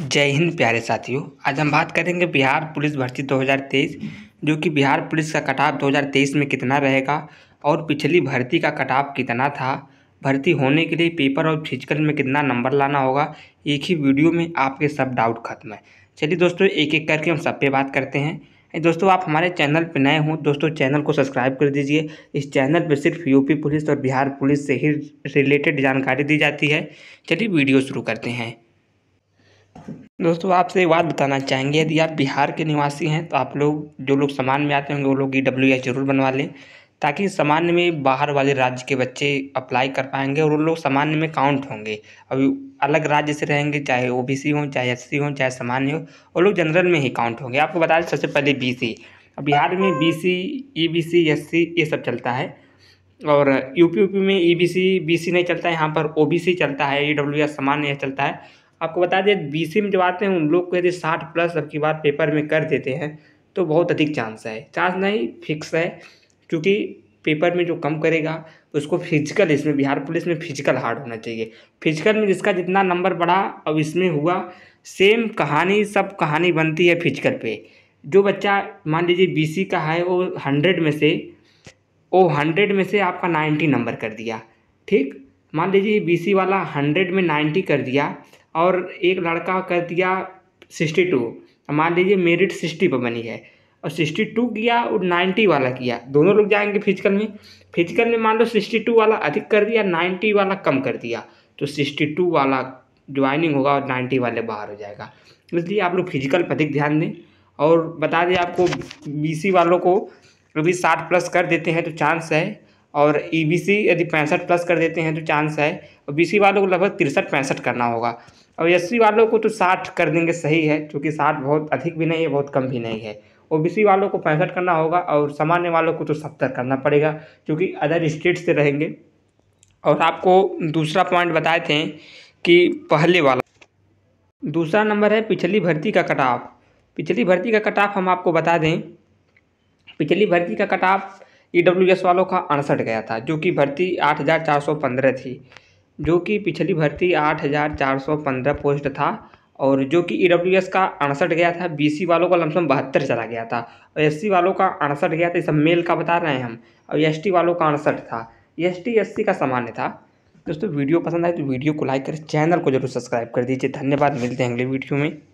जय हिंद प्यारे साथियों आज हम बात करेंगे बिहार पुलिस भर्ती 2023 जो कि बिहार पुलिस का कटाव 2023 में कितना रहेगा और पिछली भर्ती का कटाव कितना था भर्ती होने के लिए पेपर और फिजिकल में कितना नंबर लाना होगा एक ही वीडियो में आपके सब डाउट खत्म है चलिए दोस्तों एक एक करके हम सब पे बात करते हैं दोस्तों आप हमारे चैनल पर नए हों दोस्तों चैनल को सब्सक्राइब कर दीजिए इस चैनल पर सिर्फ यूपी पुलिस और बिहार पुलिस से ही रिलेटेड जानकारी दी जाती है चलिए वीडियो शुरू करते हैं दोस्तों आपसे एक बात बताना चाहेंगे यदि आप बिहार के निवासी हैं तो आप लोग जो लोग सामान में आते होंगे वो लोग ई डब्ल्यू एस जरूर बनवा लें ताकि सामान्य में बाहर वाले राज्य के बच्चे अप्लाई कर पाएंगे और उन लोग सामान्य में काउंट होंगे अभी अलग राज्य से रहेंगे चाहे ओ बी सी हों चाहे एस सी हों चाहे सामान्य हो वो लोग जनरल में ही काउंट होंगे आपको बता दें सबसे पहले बी सी अब बिहार में B C E B C S C ये सब चलता है और यूपी यूपी में ई बी सी बी सी नहीं चलता है यहाँ पर ओ बी सी चलता है ई डब्ल्यू एस सामान्य चलता है आपको बता दें बी में जो आते हैं उन लोग को यदि साठ प्लस अब की बात पेपर में कर देते हैं तो बहुत अधिक चांस है चांस नहीं फिक्स है क्योंकि पेपर में जो कम करेगा उसको फिजिकल इसमें बिहार पुलिस में फिजिकल हार्ड होना चाहिए फिजिकल में जिसका जितना नंबर बढ़ा अब इसमें हुआ सेम कहानी सब कहानी बनती है फिजिकल पे जो बच्चा मान लीजिए बीसी का है वो हंड्रेड में से वो हंड्रेड में से आपका नाइन्टी नंबर कर दिया ठीक मान लीजिए बीसी वाला हंड्रेड में नाइन्टी कर दिया और एक लड़का कर दिया सिक्सटी टू मान लीजिए मेरिट सिक्सटी पर बनी है और सिक्सटी टू किया और नाइन्टी वाला किया दोनों लोग जाएंगे फिजिकल में फिजिकल में मान लो सिक्सटी टू वाला अधिक कर दिया नाइन्टी वाला कम कर दिया तो सिक्सटी टू वाला ज्वाइनिंग होगा और नाइन्टी वाले बाहर हो जाएगा इसलिए आप लोग फिजिकल पर अधिक ध्यान दें और बता दें आपको सी वालों को अभी साठ प्लस कर देते हैं तो चांस है और ई बी सी यदि पैंसठ प्लस कर देते हैं तो चांस है और बी सी वालों को लगभग तिरसठ पैंसठ करना होगा और एस सी वालों को तो साठ कर देंगे सही है क्योंकि साठ बहुत अधिक भी नहीं है बहुत कम भी नहीं है ओ बी सी वालों को पैंसठ करना होगा और सामान्य वालों को तो सत्तर करना पड़ेगा क्योंकि अदर स्टेट से रहेंगे और आपको दूसरा पॉइंट बताए थे कि पहले वाला दूसरा नंबर है पिछली भर्ती का कटाव पिछली भर्ती का कटाफ हम आपको बता दें पिछली भर्ती का कटाव ईडब्ल्यूएस e वालों का अड़सठ गया था जो कि भर्ती आठ हज़ार चार सौ पंद्रह थी जो कि पिछली भर्ती आठ हज़ार चार सौ पंद्रह पोस्ट था और जो कि ई e का अड़सठ गया था बीसी वालों का लमसम बहत्तर चला गया था और एस वालों का अड़सठ गया था सब मेल का बता रहे हैं हम और एस वालों का अड़सठ था एस टी का सामान्य था दोस्तों वीडियो पसंद आए तो वीडियो को लाइक करें चैनल को जरूर सब्सक्राइब कर दीजिए धन्यवाद मिलते हैं अगले वीडियो में